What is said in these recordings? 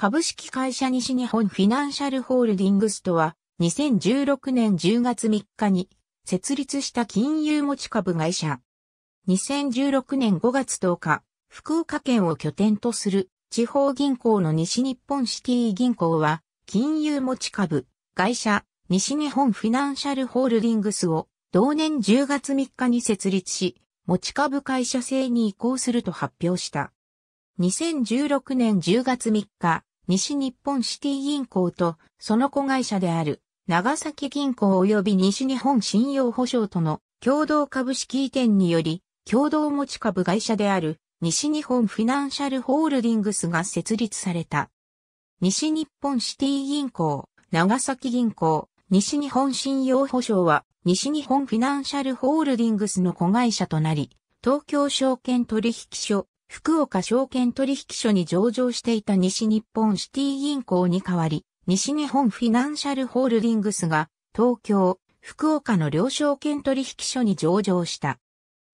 株式会社西日本フィナンシャルホールディングスとは、2016年10月3日に設立した金融持ち株会社。2016年5月10日、福岡県を拠点とする地方銀行の西日本シティ銀行は、金融持ち株会社西日本フィナンシャルホールディングスを同年10月3日に設立し、持ち株会社制に移行すると発表した。2016年10月3日、西日本シティ銀行とその子会社である長崎銀行及び西日本信用保証との共同株式移転により共同持ち株会社である西日本フィナンシャルホールディングスが設立された。西日本シティ銀行、長崎銀行、西日本信用保証は西日本フィナンシャルホールディングスの子会社となり、東京証券取引所福岡証券取引所に上場していた西日本シティ銀行に代わり、西日本フィナンシャルホールディングスが東京、福岡の両証券取引所に上場した。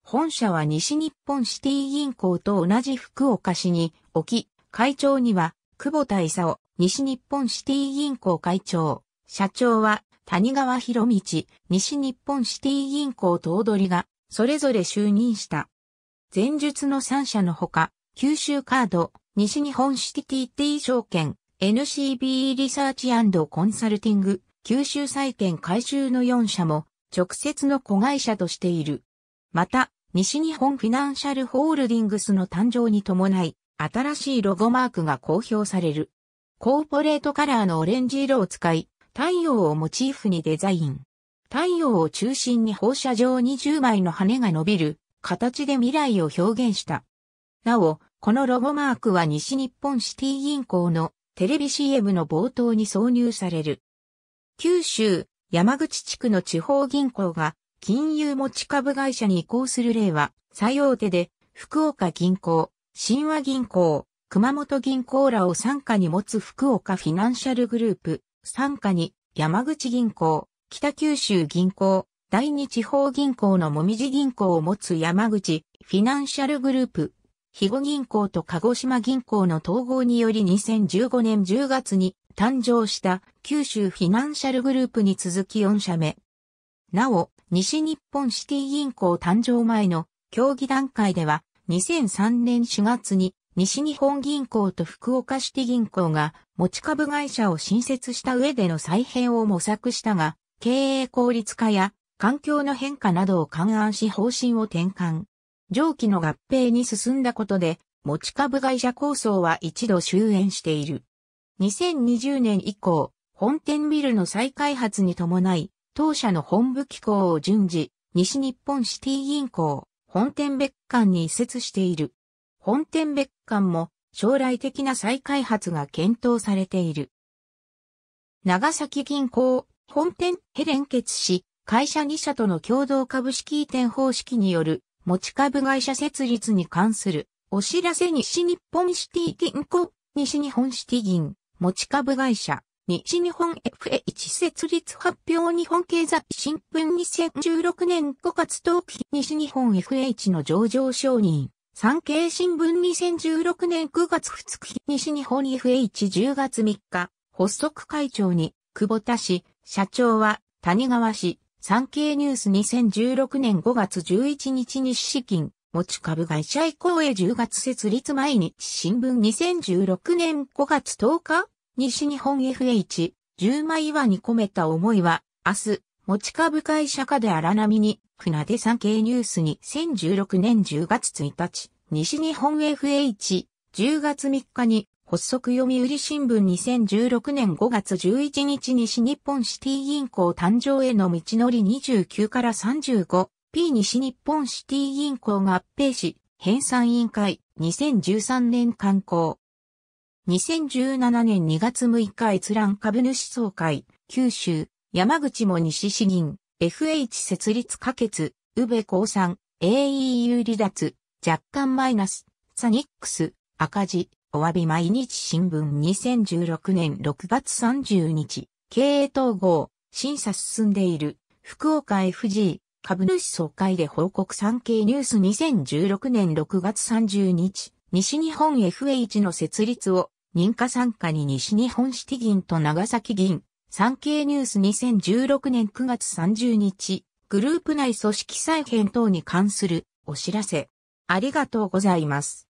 本社は西日本シティ銀行と同じ福岡市に置き、会長には久保田を、西日本シティ銀行会長、社長は谷川博道、西日本シティ銀行頭取がそれぞれ就任した。前述の3社のほか、九州カード、西日本シティ TT 証券、NCB リサーチコンサルティング、九州債券回収の4社も、直接の子会社としている。また、西日本フィナンシャルホールディングスの誕生に伴い、新しいロゴマークが公表される。コーポレートカラーのオレンジ色を使い、太陽をモチーフにデザイン。太陽を中心に放射状20枚の羽が伸びる形で未来を表現した。なお、このロゴマークは西日本シティ銀行のテレビ CM の冒頭に挿入される。九州、山口地区の地方銀行が金融持ち株会社に移行する例は最大手で福岡銀行、新和銀行、熊本銀行らを傘下に持つ福岡フィナンシャルグループ、傘下に山口銀行、北九州銀行、第二地方銀行のもみじ銀行を持つ山口フィナンシャルグループ、肥後銀行と鹿児島銀行の統合により2015年10月に誕生した九州フィナンシャルグループに続き4社目。なお、西日本シティ銀行誕生前の協議段階では2003年4月に西日本銀行と福岡シティ銀行が持ち株会社を新設した上での再編を模索したが、経営効率化や環境の変化などを勘案し方針を転換。上記の合併に進んだことで、持ち株会社構想は一度終焉している。2020年以降、本店ビルの再開発に伴い、当社の本部機構を順次、西日本シティ銀行、本店別館に移設している。本店別館も将来的な再開発が検討されている。長崎銀行、本店へ連結し、会社2社との共同株式移転方式による持ち株会社設立に関するお知らせ西日本シティ銀行、西日本シティ銀、持ち株会社、西日本 FH 設立発表日本経済新聞2016年5月冬季西日本 FH の上場承認。産経新聞2016年9月2日西日本 FH10 月3日発足会長に久保田氏社長は谷川氏産経ニュース2016年5月11日日資金、持ち株会社移行へ10月設立毎日新聞2016年5月10日、西日本 FH、10枚岩に込めた思いは、明日、持ち株会社化で荒波に、船出産経ニュース2016年10月1日、西日本 FH、10月3日に、発足読売新聞2016年5月11日西日本シティ銀行誕生への道のり29から 35P 西日本シティ銀行合併し、編纂委員会2013年刊行。2017年2月6日閲覧株主総会、九州、山口も西市銀、FH 設立可決、宇部興産、AEU 離脱、若干マイナス、サニックス、赤字、お詫び毎日新聞2016年6月30日、経営統合、審査進んでいる、福岡 FG、株主総会で報告産経ニュース2016年6月30日、西日本 FH の設立を、認可参加に西日本シティ銀と長崎銀、産経ニュース2016年9月30日、グループ内組織再編等に関するお知らせ。ありがとうございます。